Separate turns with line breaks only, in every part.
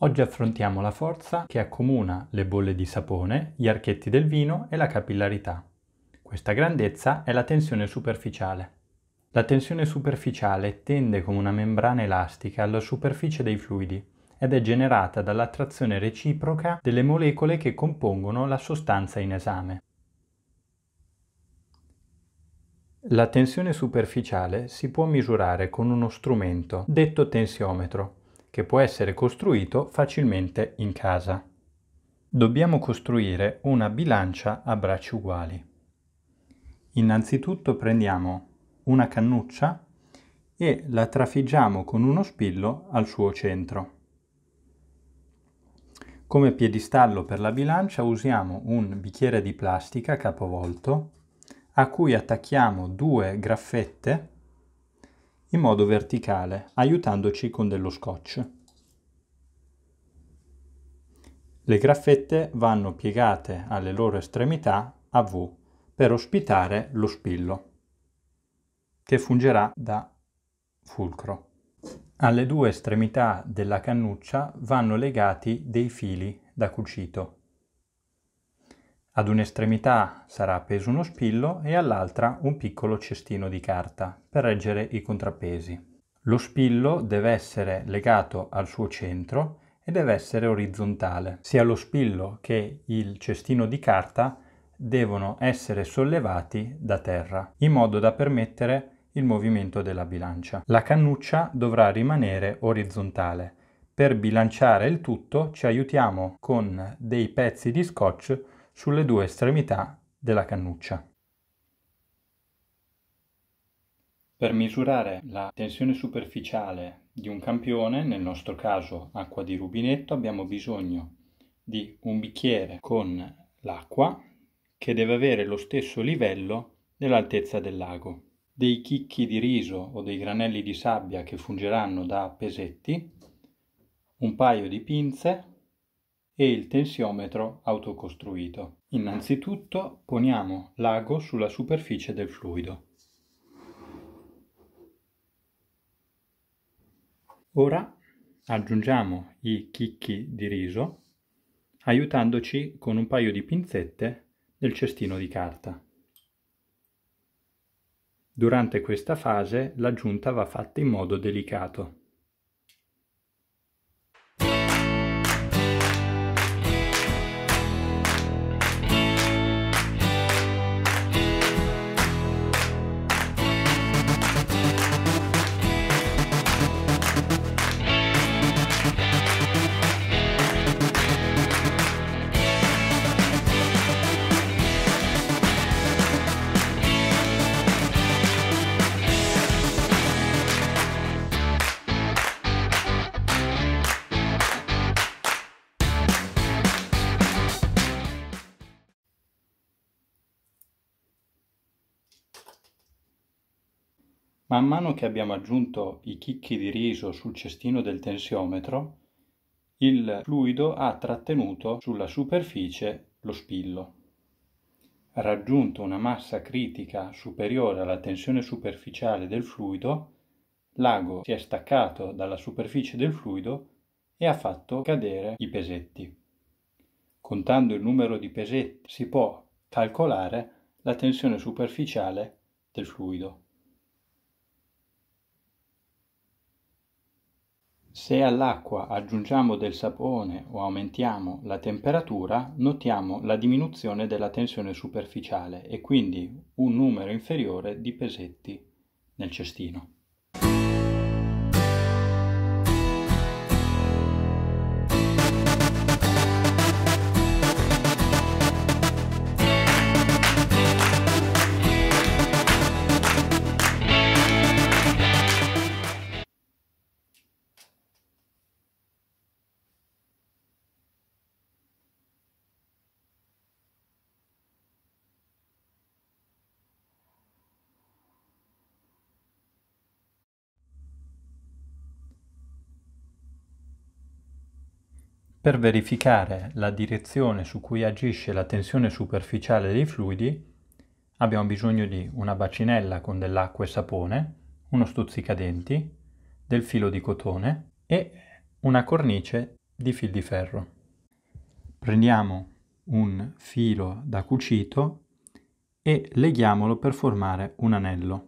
Oggi affrontiamo la forza che accomuna le bolle di sapone, gli archetti del vino e la capillarità. Questa grandezza è la tensione superficiale. La tensione superficiale tende come una membrana elastica alla superficie dei fluidi ed è generata dall'attrazione reciproca delle molecole che compongono la sostanza in esame. La tensione superficiale si può misurare con uno strumento detto tensiometro, che può essere costruito facilmente in casa. Dobbiamo costruire una bilancia a bracci uguali. Innanzitutto prendiamo una cannuccia e la trafiggiamo con uno spillo al suo centro. Come piedistallo per la bilancia usiamo un bicchiere di plastica capovolto a cui attacchiamo due graffette in modo verticale, aiutandoci con dello scotch. Le graffette vanno piegate alle loro estremità a V per ospitare lo spillo, che fungerà da fulcro. Alle due estremità della cannuccia vanno legati dei fili da cucito ad un'estremità sarà appeso uno spillo e all'altra un piccolo cestino di carta per reggere i contrappesi. Lo spillo deve essere legato al suo centro e deve essere orizzontale. Sia lo spillo che il cestino di carta devono essere sollevati da terra in modo da permettere il movimento della bilancia. La cannuccia dovrà rimanere orizzontale. Per bilanciare il tutto ci aiutiamo con dei pezzi di scotch sulle due estremità della cannuccia. Per misurare la tensione superficiale di un campione, nel nostro caso acqua di rubinetto, abbiamo bisogno di un bicchiere con l'acqua che deve avere lo stesso livello dell'altezza del lago. Dei chicchi di riso o dei granelli di sabbia che fungeranno da pesetti, un paio di pinze e il tensiometro autocostruito. Innanzitutto poniamo l'ago sulla superficie del fluido. Ora aggiungiamo i chicchi di riso aiutandoci con un paio di pinzette del cestino di carta. Durante questa fase l'aggiunta va fatta in modo delicato. Man mano che abbiamo aggiunto i chicchi di riso sul cestino del tensiometro, il fluido ha trattenuto sulla superficie lo spillo. Raggiunto una massa critica superiore alla tensione superficiale del fluido, l'ago si è staccato dalla superficie del fluido e ha fatto cadere i pesetti. Contando il numero di pesetti si può calcolare la tensione superficiale del fluido. Se all'acqua aggiungiamo del sapone o aumentiamo la temperatura, notiamo la diminuzione della tensione superficiale e quindi un numero inferiore di pesetti nel cestino. Per verificare la direzione su cui agisce la tensione superficiale dei fluidi abbiamo bisogno di una bacinella con dell'acqua e sapone, uno stuzzicadenti, del filo di cotone e una cornice di fil di ferro. Prendiamo un filo da cucito e leghiamolo per formare un anello.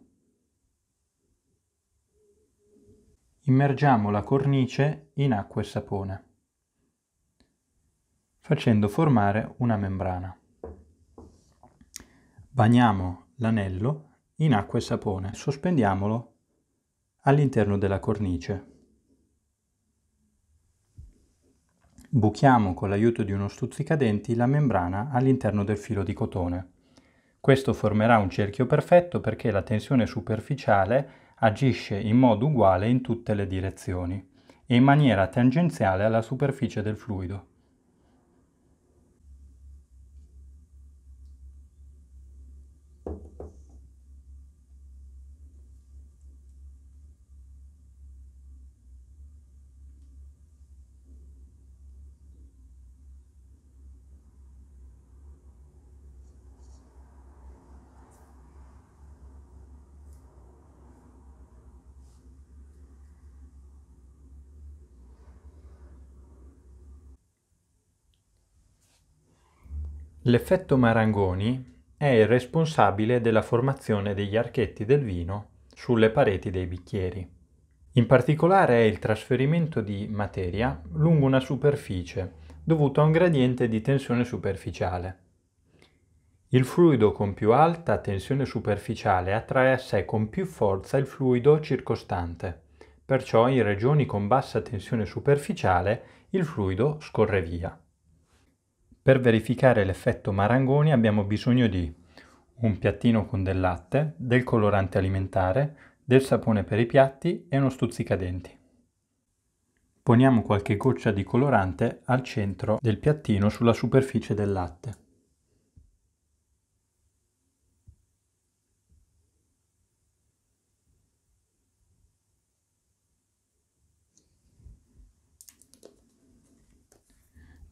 Immergiamo la cornice in acqua e sapone facendo formare una membrana. Bagniamo l'anello in acqua e sapone, sospendiamolo all'interno della cornice. Buchiamo con l'aiuto di uno stuzzicadenti la membrana all'interno del filo di cotone. Questo formerà un cerchio perfetto perché la tensione superficiale agisce in modo uguale in tutte le direzioni e in maniera tangenziale alla superficie del fluido. L'effetto Marangoni è il responsabile della formazione degli archetti del vino sulle pareti dei bicchieri. In particolare è il trasferimento di materia lungo una superficie dovuto a un gradiente di tensione superficiale. Il fluido con più alta tensione superficiale attrae a sé con più forza il fluido circostante, perciò in regioni con bassa tensione superficiale il fluido scorre via. Per verificare l'effetto marangoni abbiamo bisogno di un piattino con del latte, del colorante alimentare, del sapone per i piatti e uno stuzzicadenti. Poniamo qualche goccia di colorante al centro del piattino sulla superficie del latte.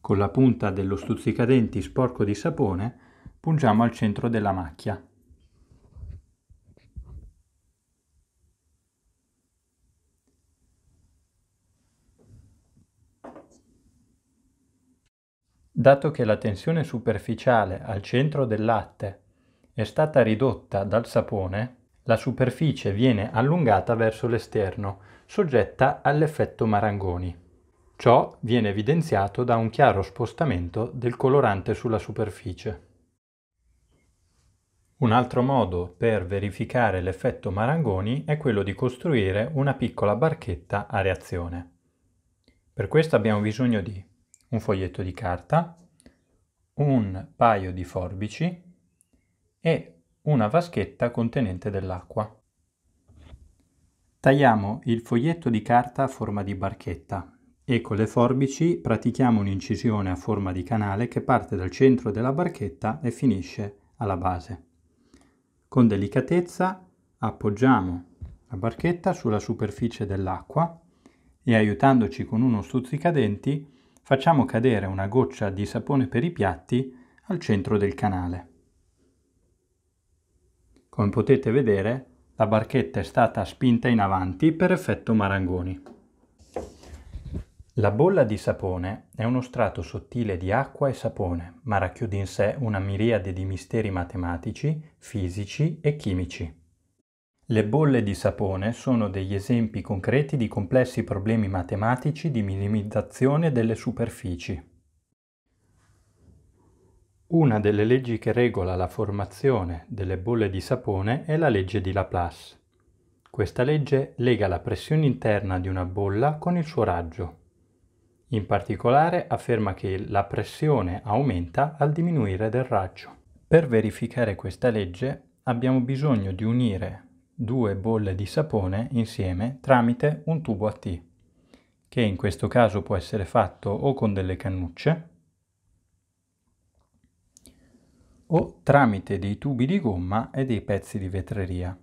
Con la punta dello stuzzicadenti sporco di sapone pungiamo al centro della macchia. Dato che la tensione superficiale al centro del latte è stata ridotta dal sapone, la superficie viene allungata verso l'esterno, soggetta all'effetto Marangoni. Ciò viene evidenziato da un chiaro spostamento del colorante sulla superficie. Un altro modo per verificare l'effetto Marangoni è quello di costruire una piccola barchetta a reazione. Per questo abbiamo bisogno di un foglietto di carta, un paio di forbici e una vaschetta contenente dell'acqua. Tagliamo il foglietto di carta a forma di barchetta e con le forbici pratichiamo un'incisione a forma di canale che parte dal centro della barchetta e finisce alla base. Con delicatezza appoggiamo la barchetta sulla superficie dell'acqua e aiutandoci con uno stuzzicadenti facciamo cadere una goccia di sapone per i piatti al centro del canale. Come potete vedere la barchetta è stata spinta in avanti per effetto marangoni. La bolla di sapone è uno strato sottile di acqua e sapone, ma racchiude in sé una miriade di misteri matematici, fisici e chimici. Le bolle di sapone sono degli esempi concreti di complessi problemi matematici di minimizzazione delle superfici. Una delle leggi che regola la formazione delle bolle di sapone è la legge di Laplace. Questa legge lega la pressione interna di una bolla con il suo raggio. In particolare afferma che la pressione aumenta al diminuire del raggio. Per verificare questa legge abbiamo bisogno di unire due bolle di sapone insieme tramite un tubo a T, che in questo caso può essere fatto o con delle cannucce o tramite dei tubi di gomma e dei pezzi di vetreria.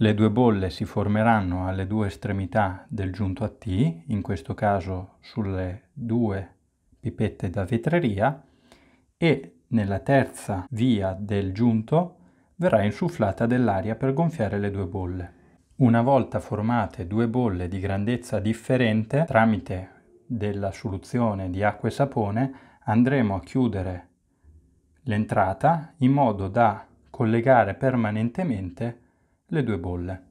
Le due bolle si formeranno alle due estremità del giunto a T, in questo caso sulle due pipette da vetreria, e nella terza via del giunto verrà insufflata dell'aria per gonfiare le due bolle. Una volta formate due bolle di grandezza differente, tramite della soluzione di acqua e sapone, andremo a chiudere l'entrata in modo da collegare permanentemente le due bolle.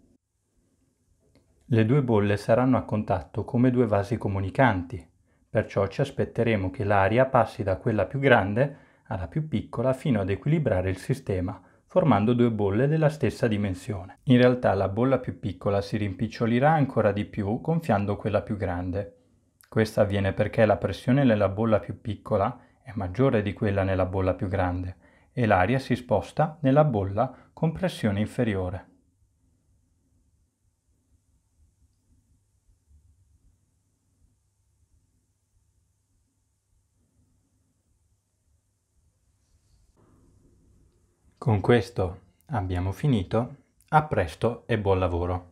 Le due bolle saranno a contatto come due vasi comunicanti, perciò ci aspetteremo che l'aria passi da quella più grande alla più piccola fino ad equilibrare il sistema, formando due bolle della stessa dimensione. In realtà la bolla più piccola si rimpicciolirà ancora di più gonfiando quella più grande. Questo avviene perché la pressione nella bolla più piccola è maggiore di quella nella bolla più grande e l'aria si sposta nella bolla con pressione inferiore. Con questo abbiamo finito, a presto e buon lavoro!